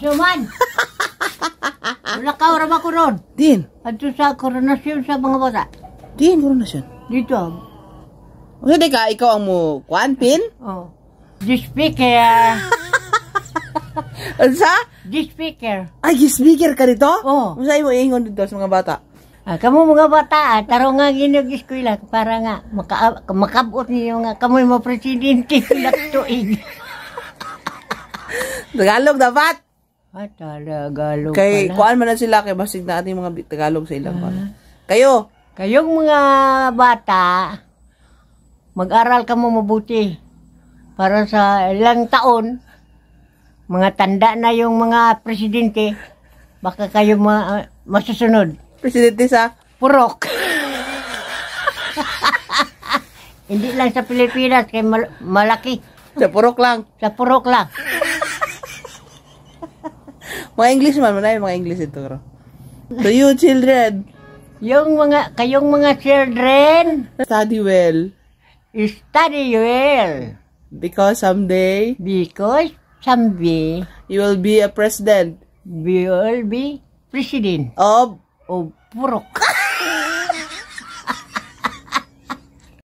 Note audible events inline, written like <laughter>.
Juman! <laughs> ka rama ko ron. Din? Ato sa koronasyon sa mga bata. Din, koronasyon? Dito. O hindi ka, ikaw ang mo, kwan, pin? Oo. Oh. The speaker. <laughs> Ano sa? The speaker. Ay, the speaker ka dito? Oo. Oh. Masay mo ingon dito sa mga bata? Ah, kamu mga bata, ah, taro nga ginog eskwela para nga maka makabot niyo nga kamoy mo presidente sila <laughs> tuig. Tagalog dapat. Ah, Tagalog Kay, pala. kuan man na sila, kay basig na ating mga Tagalog sa ilang ah. Kayo! Kayong mga bata, mag-aral ka mo mabuti. Para sa ilang taon, mga tanda na yung mga presidente, baka kayo ma masusunod. Presidente sa? Purok. <laughs> Hindi lang sa Pilipinas, kay mal malaki. Sa purok lang? Sa purok lang. Mga English man, marami mga English ito, bro. To you, children. Yung mga, kayong mga children. Study well. Study well. Because someday. Because someday. You will be a president. We will be president. Of. Of Purok.